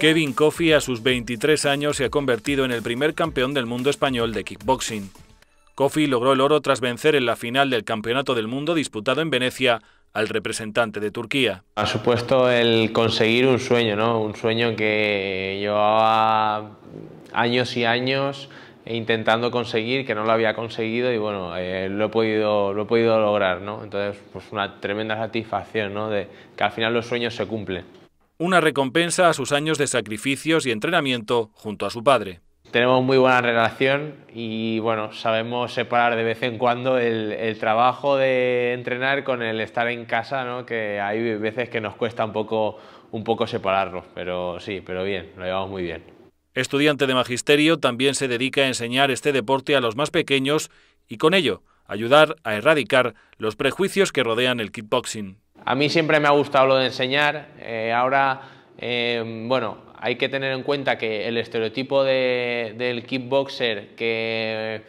Kevin Coffey a sus 23 años se ha convertido en el primer campeón del mundo español de kickboxing. Coffey logró el oro tras vencer en la final del Campeonato del Mundo disputado en Venecia al representante de Turquía. Ha supuesto el conseguir un sueño, ¿no? Un sueño que llevaba años y años intentando conseguir, que no lo había conseguido y bueno, eh, lo, he podido, lo he podido lograr, Entonces, pues una tremenda satisfacción, De que al final los sueños se cumplen una recompensa a sus años de sacrificios y entrenamiento junto a su padre. Tenemos muy buena relación y bueno, sabemos separar de vez en cuando el, trabajo de entrenar con el estar en casa, ¿no? que hay veces que nos cuesta un poco, un poco pero sí, pero bien, lo llevamos muy bien. Estudiante de magisterio, también se dedica a enseñar este deporte a los más pequeños y con ello ayudar a erradicar los prejuicios que rodean el kickboxing. A mí siempre me ha gustado lo de enseñar. Eh, ahora, eh, bueno, hay que tener en cuenta que el estereotipo del kickboxer que,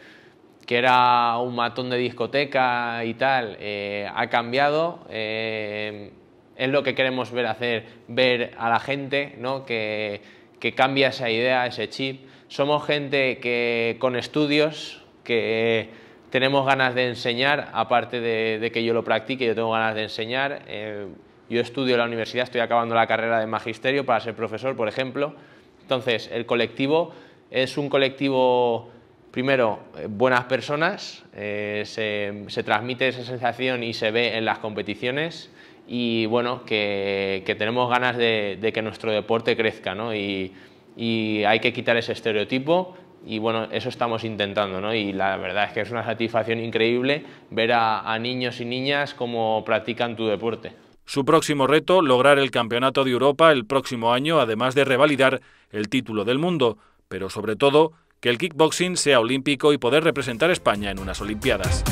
que, era un matón de discoteca y tal eh, ha cambiado. es lo que queremos ver hacer, ver a la gente ¿no? que, que cambia esa idea, ese chip. Somos gente que con estudios, que tenemos ganas de enseñar, aparte de, que yo lo practique, yo tengo ganas de enseñar. Eh, yo estudio en la universidad, estoy acabando la carrera de magisterio para ser profesor, por ejemplo. Entonces, el colectivo es un colectivo, primero, eh, buenas personas, eh, se, transmite esa sensación y se ve en las competiciones y bueno, que, tenemos ganas de, que nuestro deporte crezca ¿no? y, y hay que quitar ese estereotipo y bueno, eso estamos intentando, ¿no? Y la verdad es que es una satisfacción increíble ver a, niños y niñas cómo practican tu deporte. Su próximo reto, lograr el Campeonato de Europa el próximo año, además de revalidar el título del mundo, pero sobre todo, que el kickboxing sea olímpico y poder representar España en unas Olimpiadas.